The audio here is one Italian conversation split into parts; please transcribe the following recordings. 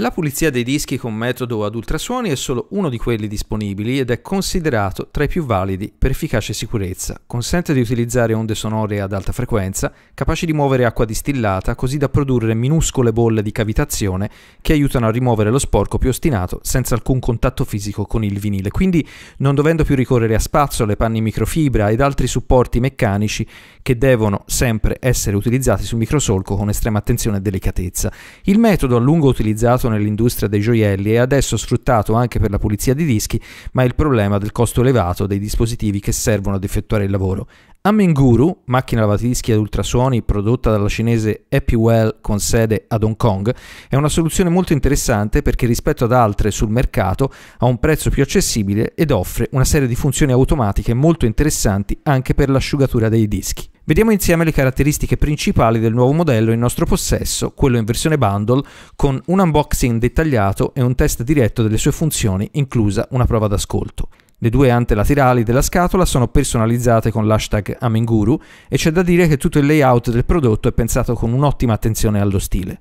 La pulizia dei dischi con metodo ad ultrasuoni è solo uno di quelli disponibili ed è considerato tra i più validi per efficace sicurezza. Consente di utilizzare onde sonore ad alta frequenza, capaci di muovere acqua distillata così da produrre minuscole bolle di cavitazione che aiutano a rimuovere lo sporco più ostinato senza alcun contatto fisico con il vinile, quindi non dovendo più ricorrere a spazio, spazzole, panni microfibra ed altri supporti meccanici che devono sempre essere utilizzati sul microsolco con estrema attenzione e delicatezza. Il metodo a lungo utilizzato nell'industria dei gioielli e adesso sfruttato anche per la pulizia di dischi, ma il problema del costo elevato dei dispositivi che servono ad effettuare il lavoro, Amenguru, macchina lavatischi ad ultrasuoni prodotta dalla cinese Happywell con sede ad Hong Kong, è una soluzione molto interessante perché rispetto ad altre sul mercato ha un prezzo più accessibile ed offre una serie di funzioni automatiche molto interessanti anche per l'asciugatura dei dischi. Vediamo insieme le caratteristiche principali del nuovo modello in nostro possesso, quello in versione bundle, con un unboxing dettagliato e un test diretto delle sue funzioni, inclusa una prova d'ascolto. Le due ante laterali della scatola sono personalizzate con l'hashtag Amenguru e c'è da dire che tutto il layout del prodotto è pensato con un'ottima attenzione allo stile.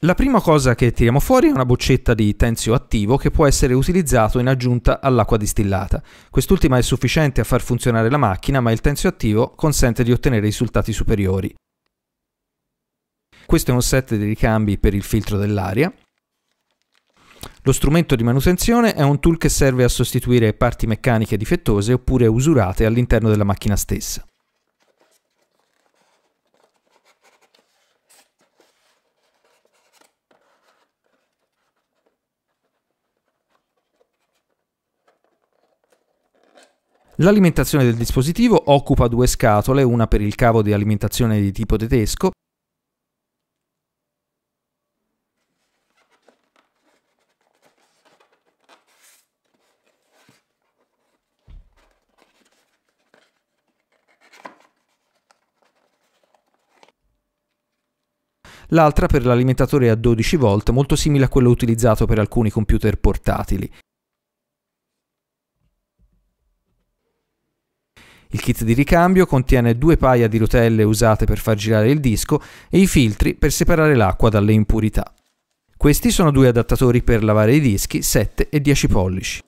La prima cosa che tiriamo fuori è una boccetta di tensio attivo che può essere utilizzato in aggiunta all'acqua distillata. Quest'ultima è sufficiente a far funzionare la macchina, ma il tensio attivo consente di ottenere risultati superiori. Questo è un set di ricambi per il filtro dell'aria. Lo strumento di manutenzione è un tool che serve a sostituire parti meccaniche difettose oppure usurate all'interno della macchina stessa. L'alimentazione del dispositivo occupa due scatole, una per il cavo di alimentazione di tipo tedesco l'altra per l'alimentatore a 12 volt molto simile a quello utilizzato per alcuni computer portatili. Il kit di ricambio contiene due paia di rotelle usate per far girare il disco e i filtri per separare l'acqua dalle impurità. Questi sono due adattatori per lavare i dischi 7 e 10 pollici.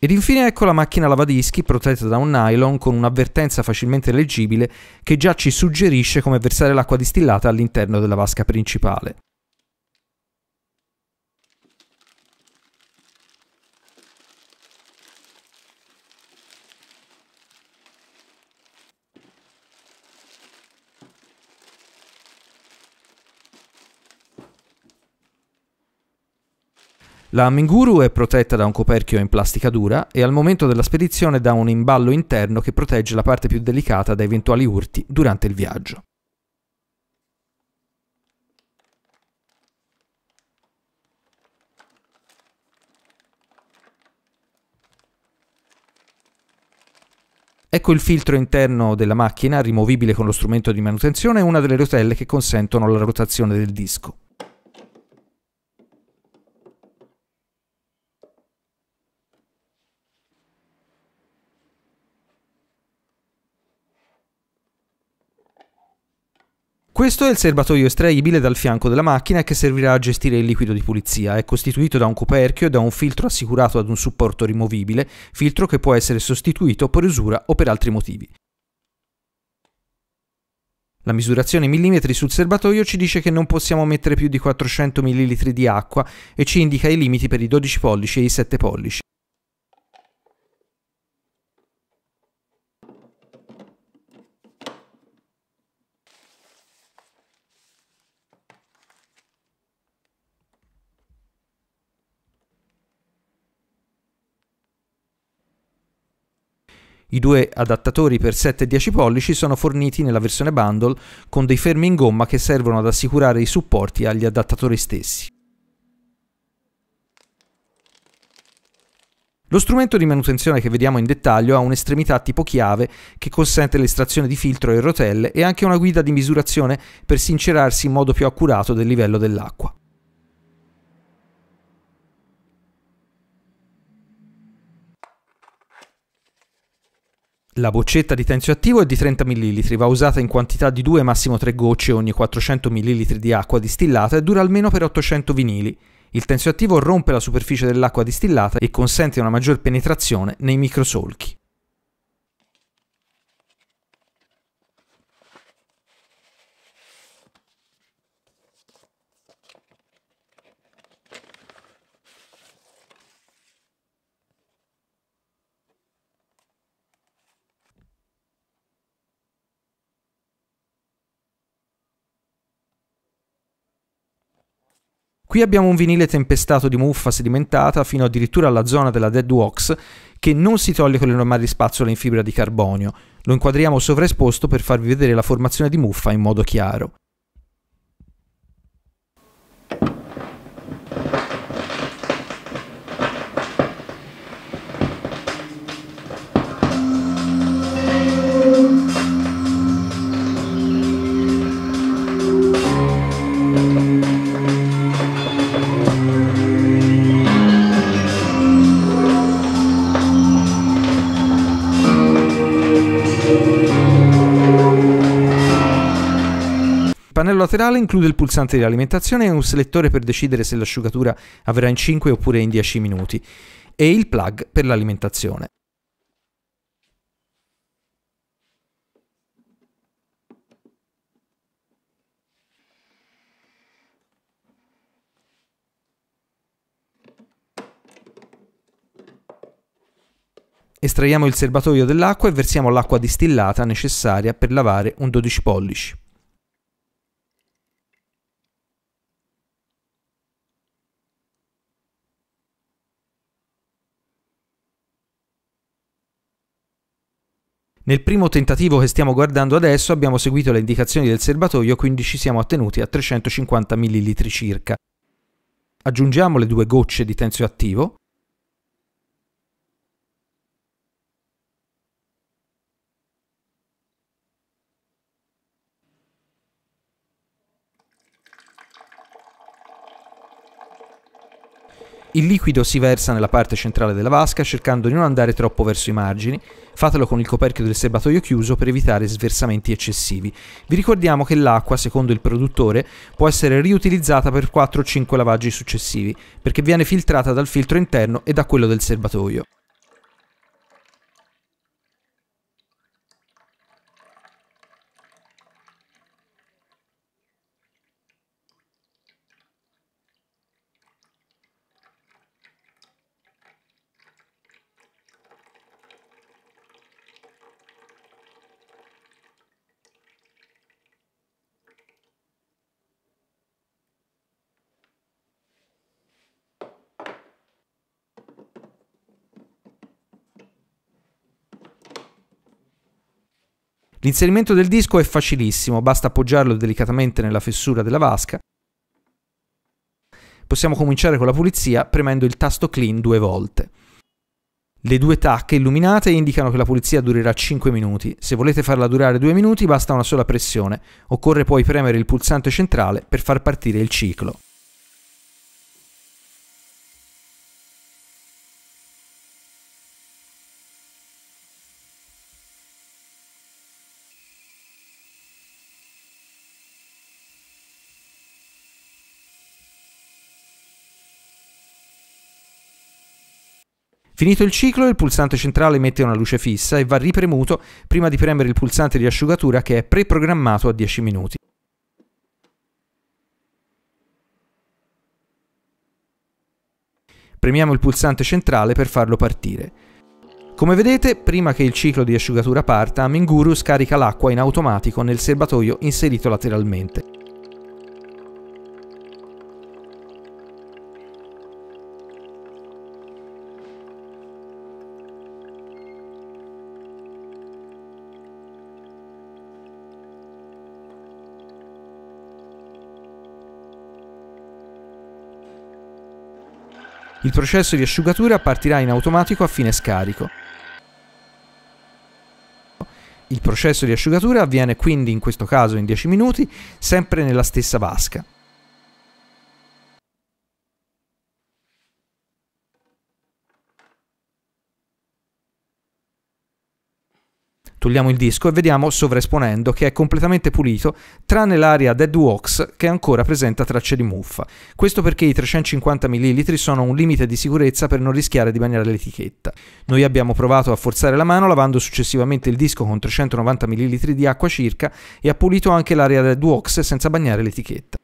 Ed infine ecco la macchina lavadischi protetta da un nylon con un'avvertenza facilmente leggibile che già ci suggerisce come versare l'acqua distillata all'interno della vasca principale. La Minguru è protetta da un coperchio in plastica dura e al momento della spedizione da un imballo interno che protegge la parte più delicata da eventuali urti durante il viaggio. Ecco il filtro interno della macchina, rimovibile con lo strumento di manutenzione e una delle rotelle che consentono la rotazione del disco. Questo è il serbatoio estraibile dal fianco della macchina che servirà a gestire il liquido di pulizia. È costituito da un coperchio e da un filtro assicurato ad un supporto rimovibile, filtro che può essere sostituito per usura o per altri motivi. La misurazione in millimetri sul serbatoio ci dice che non possiamo mettere più di 400 ml di acqua e ci indica i limiti per i 12 pollici e i 7 pollici. I due adattatori per 7 e 10 pollici sono forniti nella versione bundle con dei fermi in gomma che servono ad assicurare i supporti agli adattatori stessi. Lo strumento di manutenzione che vediamo in dettaglio ha un'estremità tipo chiave che consente l'estrazione di filtro e rotelle e anche una guida di misurazione per sincerarsi in modo più accurato del livello dell'acqua. La boccetta di tensioattivo è di 30 ml, va usata in quantità di 2 massimo 3 gocce ogni 400 ml di acqua distillata e dura almeno per 800 vinili. Il tensioattivo rompe la superficie dell'acqua distillata e consente una maggior penetrazione nei microsolchi. Qui abbiamo un vinile tempestato di muffa sedimentata fino addirittura alla zona della dead Walks che non si toglie con le normali spazzole in fibra di carbonio. Lo inquadriamo sovraesposto per farvi vedere la formazione di muffa in modo chiaro. pannello laterale include il pulsante di alimentazione e un selettore per decidere se l'asciugatura avverrà in 5 oppure in 10 minuti e il plug per l'alimentazione. Estraiamo il serbatoio dell'acqua e versiamo l'acqua distillata necessaria per lavare un 12 pollici. Nel primo tentativo che stiamo guardando adesso abbiamo seguito le indicazioni del serbatoio quindi ci siamo attenuti a 350 ml circa. Aggiungiamo le due gocce di tensio attivo Il liquido si versa nella parte centrale della vasca cercando di non andare troppo verso i margini, fatelo con il coperchio del serbatoio chiuso per evitare sversamenti eccessivi. Vi ricordiamo che l'acqua, secondo il produttore, può essere riutilizzata per 4 5 lavaggi successivi, perché viene filtrata dal filtro interno e da quello del serbatoio. L'inserimento del disco è facilissimo, basta appoggiarlo delicatamente nella fessura della vasca. Possiamo cominciare con la pulizia premendo il tasto clean due volte. Le due tacche illuminate indicano che la pulizia durerà 5 minuti. Se volete farla durare 2 minuti basta una sola pressione. Occorre poi premere il pulsante centrale per far partire il ciclo. Finito il ciclo, il pulsante centrale emette una luce fissa e va ripremuto prima di premere il pulsante di asciugatura che è preprogrammato a 10 minuti. Premiamo il pulsante centrale per farlo partire. Come vedete, prima che il ciclo di asciugatura parta, Minguru scarica l'acqua in automatico nel serbatoio inserito lateralmente. Il processo di asciugatura partirà in automatico a fine scarico. Il processo di asciugatura avviene quindi in questo caso in 10 minuti, sempre nella stessa vasca. Togliamo il disco e vediamo sovraesponendo che è completamente pulito, tranne l'area Dead Walks che ancora presenta tracce di muffa. Questo perché i 350 ml sono un limite di sicurezza per non rischiare di bagnare l'etichetta. Noi abbiamo provato a forzare la mano lavando successivamente il disco con 390 ml di acqua circa e ha pulito anche l'area Dead Walks senza bagnare l'etichetta.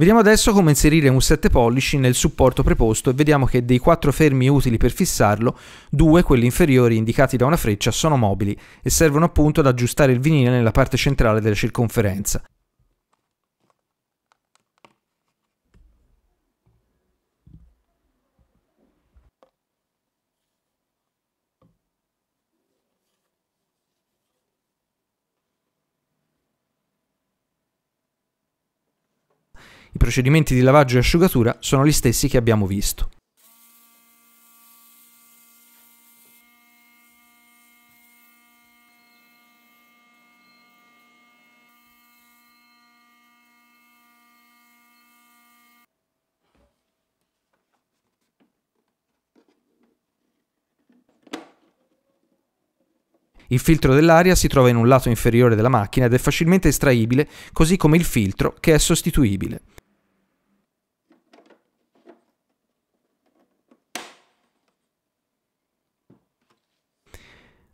Vediamo adesso come inserire un 7 pollici nel supporto preposto e vediamo che dei 4 fermi utili per fissarlo, 2, quelli inferiori indicati da una freccia, sono mobili e servono appunto ad aggiustare il vinile nella parte centrale della circonferenza. I procedimenti di lavaggio e asciugatura sono gli stessi che abbiamo visto. Il filtro dell'aria si trova in un lato inferiore della macchina ed è facilmente estraibile, così come il filtro che è sostituibile.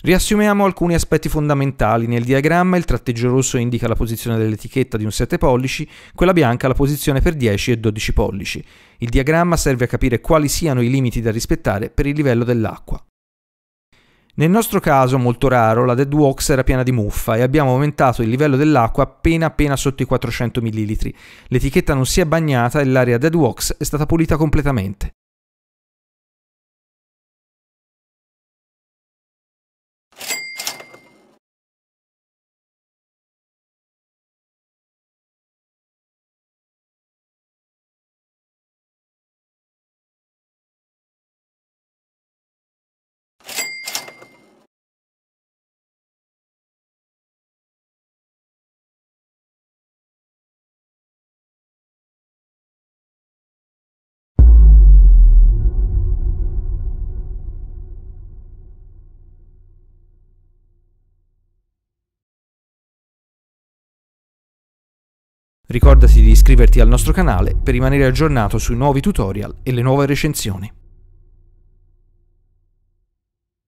Riassumiamo alcuni aspetti fondamentali. Nel diagramma il tratteggio rosso indica la posizione dell'etichetta di un 7 pollici, quella bianca la posizione per 10 e 12 pollici. Il diagramma serve a capire quali siano i limiti da rispettare per il livello dell'acqua. Nel nostro caso, molto raro, la Dead Wax era piena di muffa e abbiamo aumentato il livello dell'acqua appena appena sotto i 400 ml. L'etichetta non si è bagnata e l'area Dead Wax è stata pulita completamente. Ricordati di iscriverti al nostro canale per rimanere aggiornato sui nuovi tutorial e le nuove recensioni.